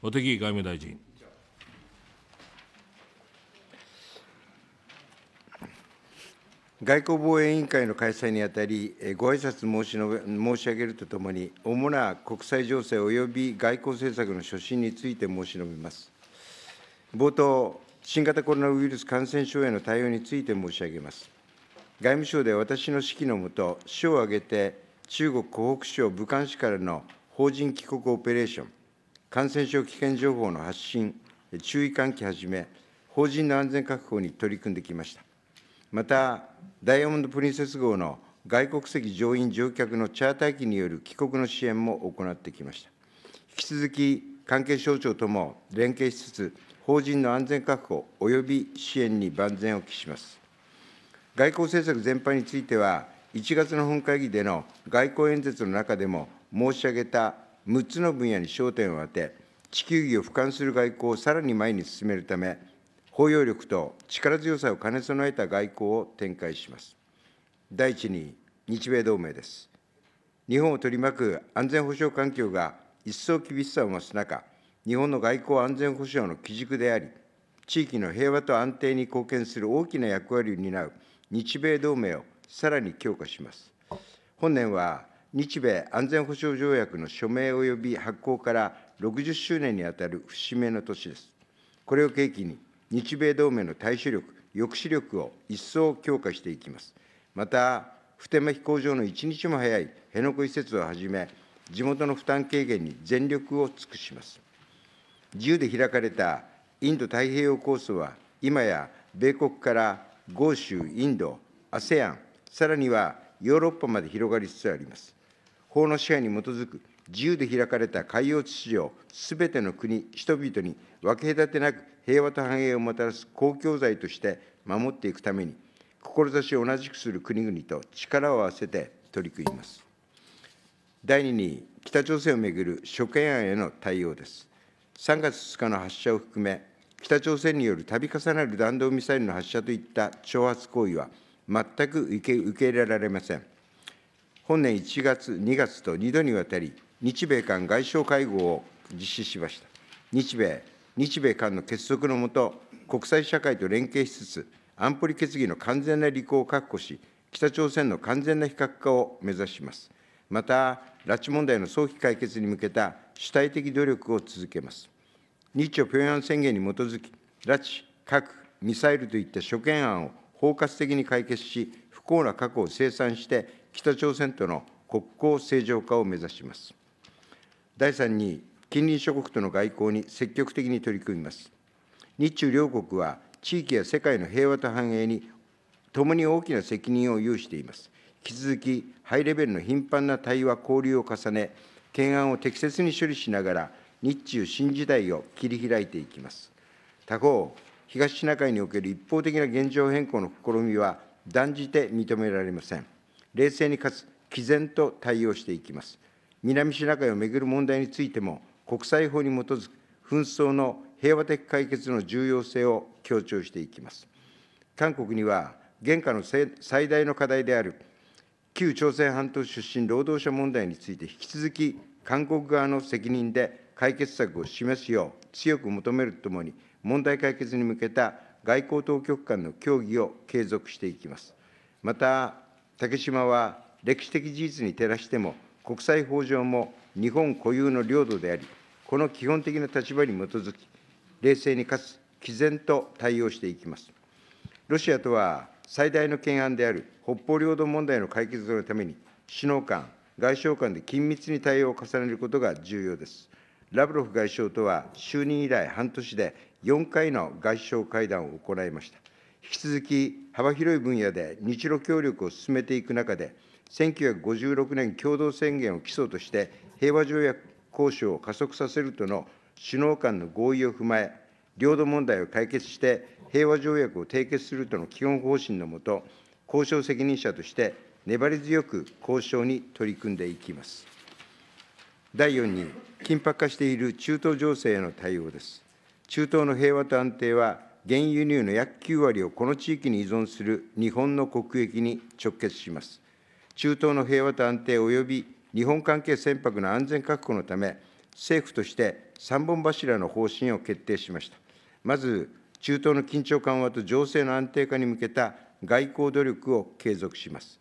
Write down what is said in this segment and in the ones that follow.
茂木外務大臣。外交防衛委員会の開催にあたり、ご挨拶申しのべ申し上げるとともに、主な国際情勢及び外交政策の所信について申し述べます。冒頭、新型コロナウイルス感染症への対応について申し上げます。外務省で私の指揮のもと、市を挙げて、中国湖北省武漢市からの邦人帰国オペレーション、感染症危険情報の発信、注意喚起はじめ、法人の安全確保に取り組んできました。また、ダイヤモンド・プリンセス号の外国籍乗員・乗客のチャーター機による帰国の支援も行ってきました。引き続き、関係省庁とも連携しつつ、法人の安全確保及び支援に万全を期します。外交政策全般については、1月の本会議での外交演説の中でも申し上げた6つの分野に焦点を当て、地球儀を俯瞰する外交をさらに前に進めるため、包容力と力強さを兼ね備えた外交を展開します。第一に、日米同盟です。日本を取り巻く安全保障環境が一層厳しさを増す中、日本の外交安全保障の基軸であり、地域の平和と安定に貢献する大きな役割を担う日米同盟をさらに強化します。本年は日米安全保障条約の署名及び発効から60周年にあたる節目の年です。これを契機に、日米同盟の対処力、抑止力を一層強化していきます。また、普天間飛行場の一日も早い辺野古移設をはじめ、地元の負担軽減に全力を尽くします。自由で開かれたインド太平洋構想は、今や米国から豪州、インド、ASEAN、さらにはヨーロッパまで広がりつつあります。法の支配に基づく自由で開かれた海洋秩序をすべての国、人々に分け隔てなく平和と繁栄をもたらす公共財として守っていくために、志を同じくする国々と力を合わせて取り組みます。第2に、北朝鮮をめぐる諸懸案への対応です。3月2日の発射を含め、北朝鮮による度重なる弾道ミサイルの発射といった挑発行為は、全く受け入れられません。本年1月、2月と2度にわたり、日米韓外相会合を実施しました。日米、日米韓の結束のもと、国際社会と連携しつつ、安保理決議の完全な履行を確保し、北朝鮮の完全な非核化を目指します。また、拉致問題の早期解決に向けた主体的努力を続けます。日朝平壌宣言に基づき、拉致、核、ミサイルといった諸懸案を包括的に解決し、幸な過去を清算して、北朝鮮との国交正常化を目指します。第3に、近隣諸国との外交に積極的に取り組みます。日中両国は、地域や世界の平和と繁栄に共に大きな責任を有しています。引き続き、ハイレベルの頻繁な対話、交流を重ね、懸案を適切に処理しながら、日中新時代を切り開いていきます。他方、東シナ海における一方的な現状変更の試みは、断じて認められません。冷静にかつ毅然と対応していきます。南シナ海をめぐる問題についても、国際法に基づく紛争の平和的解決の重要性を強調していきます。韓国には、現下の最大の課題である、旧朝鮮半島出身労働者問題について引き続き、韓国側の責任で解決策を示すよう強く求めるとともに、問題解決に向けた外交当局間の協議を継続していきます。また、竹島は歴史的事実に照らしても、国際法上も日本固有の領土であり、この基本的な立場に基づき、冷静にかつ毅然と対応していきます。ロシアとは最大の懸案である北方領土問題の解決のために、首脳間、外相間で緊密に対応を重ねることが重要です。ラブロフ外相とは就任以来半年で4回の外相会談を行いました。引き続き幅広い分野で日露協力を進めていく中で、1956年共同宣言を基礎として平和条約交渉を加速させるとの首脳間の合意を踏まえ、領土問題を解決して平和条約を締結するとの基本方針のもと、交渉責任者として粘り強く交渉に取り組んでいきます。第4に、緊迫化している中東情勢への対応です。中東の平和と安定は、原輸入の約9割をこの地域に依存する日本の国益に直結します。中東の平和と安定及び日本関係船舶の安全確保のため、政府として3本柱の方針を決定しました。まず、中東の緊張緩和と情勢の安定化に向けた外交努力を継続します。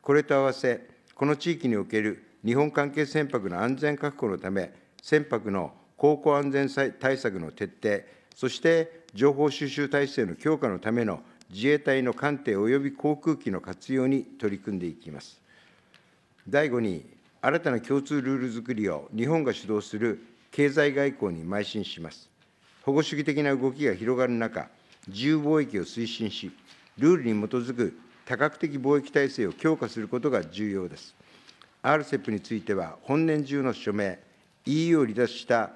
これと合わせ、この地域における日本関係船舶の安全確保のため、船舶の航行安全対策の徹底、そして情報収集体制の強化のための自衛隊の艦艇及び航空機の活用に取り組んでいきます。第5に、新たな共通ルール作りを日本が主導する経済外交に邁進します。保護主義的な動きが広がる中、自由貿易を推進し、ルールに基づく多角的貿易体制を強化することが重要です。RCEP については、本年中の署名、EU を離脱した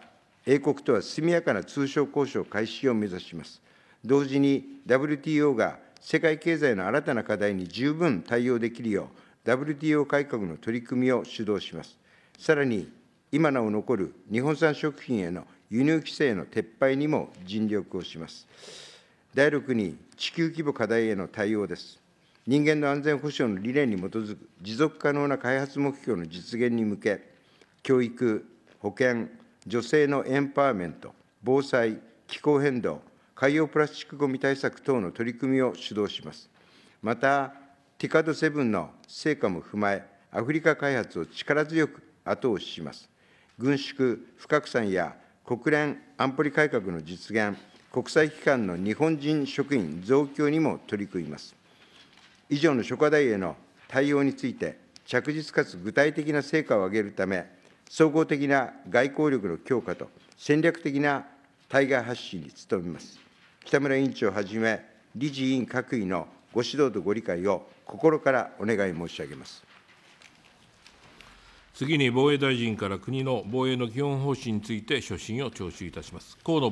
英国とは速やかな通商交渉開始を目指します。同時に WTO が世界経済の新たな課題に十分対応できるよう、WTO 改革の取り組みを主導します。さらに、今なお残る日本産食品への輸入規制の撤廃にも尽力をします。第6に、地球規模課題への対応です。人間の安全保障の理念に基づく持続可能な開発目標の実現に向け、教育、保健、女性のエンパワーメント、防災、気候変動、海洋プラスチックごみ対策等の取り組みを主導します。また、ティカド7の成果も踏まえ、アフリカ開発を力強く後押しします。軍縮・不拡散や国連安保理改革の実現、国際機関の日本人職員増強にも取り組みます。以上の諸課題への対応について、着実かつ具体的な成果を上げるため、総合的な外交力の強化と戦略的な対外発信に努めます。北村委員長をはじめ、理事委員各位のご指導とご理解を心からお願い申し上げます。次に防衛大臣から国の防衛の基本方針について所信を聴取いたします。河野